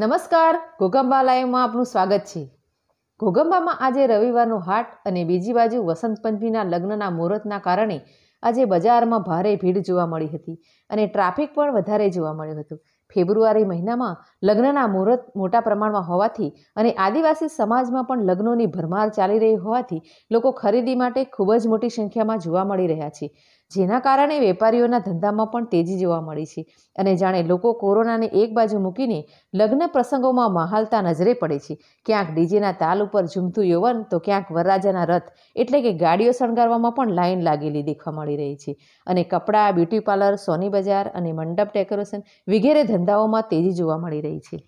નમસ્કાર ઘોગંબા લાઈવમાં આપનું સ્વાગત છે ઘોગંબામાં આજે રવિવારનું હાટ અને બીજી બાજુ વસંત પંચમીના લગ્નના મુહૂર્તના કારણે આજે બજારમાં ભારે ભીડ જોવા મળી હતી અને ટ્રાફિક પણ વધારે જોવા મળ્યું હતું ફેબ્રુઆરી મહિનામાં લગ્નના મુહૂર્ત મોટા પ્રમાણમાં હોવાથી અને આદિવાસી સમાજમાં પણ લગ્નોની ભરમાર ચાલી રહી હોવાથી લોકો ખરીદી માટે ખૂબ જ મોટી સંખ્યામાં જોવા મળી રહ્યા છે જેના કારણે વેપારીઓના ધંધામાં પણ તેજી જોવા મળી છે અને જાણે લોકો કોરોનાને એક બાજુ મૂકીને લગ્ન પ્રસંગોમાં માહાલતા નજરે પડે છે ક્યાંક ડીજેના તાલ ઉપર ઝૂમતું યૌવન તો ક્યાંક વરરાજાના રથ એટલે કે ગાડીઓ શણગારવામાં પણ લાઇન લાગેલી દેખવા મળી રહી છે અને કપડાં બ્યુટી પાર્લર સોની બજાર અને મંડપ ડેકોરેશન વગેરે ધંધાઓમાં તેજી જોવા મળી રહી দিয়েছি